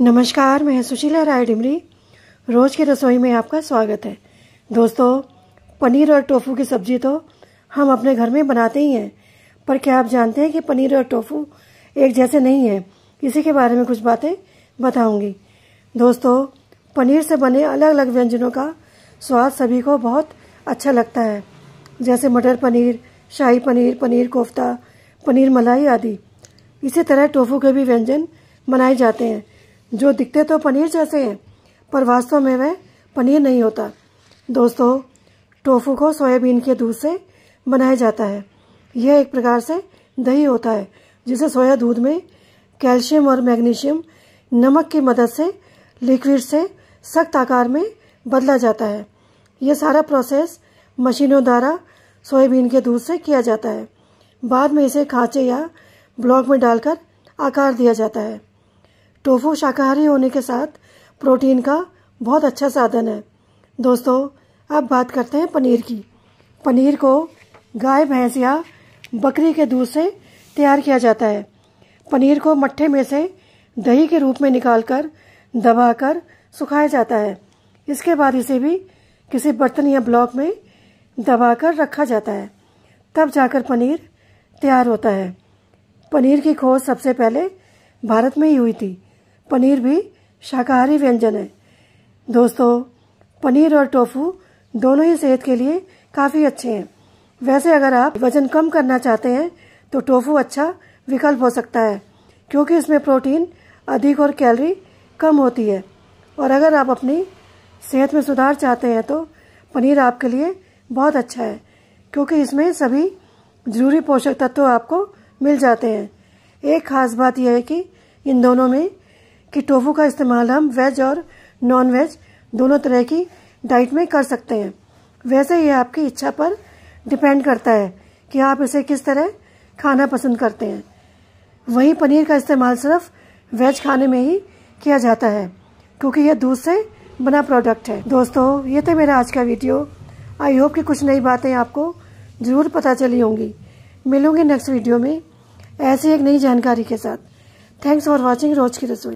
नमस्कार मैं सुशीला राय डिमरी रोज़ की रसोई में आपका स्वागत है दोस्तों पनीर और टोफू की सब्ज़ी तो हम अपने घर में बनाते ही हैं पर क्या आप जानते हैं कि पनीर और टोफू एक जैसे नहीं है इसी के बारे में कुछ बातें बताऊंगी दोस्तों पनीर से बने अलग अलग व्यंजनों का स्वाद सभी को बहुत अच्छा लगता है जैसे मटर पनीर शाही पनीर पनीर कोफ्ता पनीर मलाई आदि इसी तरह टोफू के भी व्यंजन बनाए जाते हैं जो दिखते तो पनीर जैसे हैं पर वास्तव में वह पनीर नहीं होता दोस्तों टोफू को सोयाबीन के दूध से बनाया जाता है यह एक प्रकार से दही होता है जिसे सोया दूध में कैल्शियम और मैग्नीशियम नमक की मदद से लिक्विड से सख्त आकार में बदला जाता है यह सारा प्रोसेस मशीनों द्वारा सोयाबीन के दूध से किया जाता है बाद में इसे खाँचे या ब्लॉक में डालकर आकार दिया जाता है टोफू शाकाहारी होने के साथ प्रोटीन का बहुत अच्छा साधन है दोस्तों अब बात करते हैं पनीर की पनीर को गाय भैंस या बकरी के दूध से तैयार किया जाता है पनीर को मट्ठे में से दही के रूप में निकालकर दबाकर सुखाया जाता है इसके बाद इसे भी किसी बर्तन या ब्लॉक में दबाकर रखा जाता है तब जाकर पनीर तैयार होता है पनीर की खोज सबसे पहले भारत में ही हुई थी पनीर भी शाकाहारी व्यंजन है दोस्तों पनीर और टोफू दोनों ही सेहत के लिए काफ़ी अच्छे हैं वैसे अगर आप वजन कम करना चाहते हैं तो टोफू अच्छा विकल्प हो सकता है क्योंकि इसमें प्रोटीन अधिक और कैलोरी कम होती है और अगर आप अपनी सेहत में सुधार चाहते हैं तो पनीर आपके लिए बहुत अच्छा है क्योंकि इसमें सभी ज़रूरी पोषक तत्व आपको मिल जाते हैं एक खास बात यह है कि इन दोनों में कि टोफू का इस्तेमाल हम वेज और नॉन वेज दोनों तरह की डाइट में कर सकते हैं वैसे ये आपकी इच्छा पर डिपेंड करता है कि आप इसे किस तरह खाना पसंद करते हैं वहीं पनीर का इस्तेमाल सिर्फ वेज खाने में ही किया जाता है क्योंकि यह दूध से बना प्रोडक्ट है दोस्तों ये थे मेरा आज का वीडियो आई होप कि कुछ नई बातें आपको ज़रूर पता चली होंगी मिलूंगी नेक्स्ट वीडियो में ऐसी एक नई जानकारी के साथ थैंक्स फॉर वॉचिंग रोज की रसोई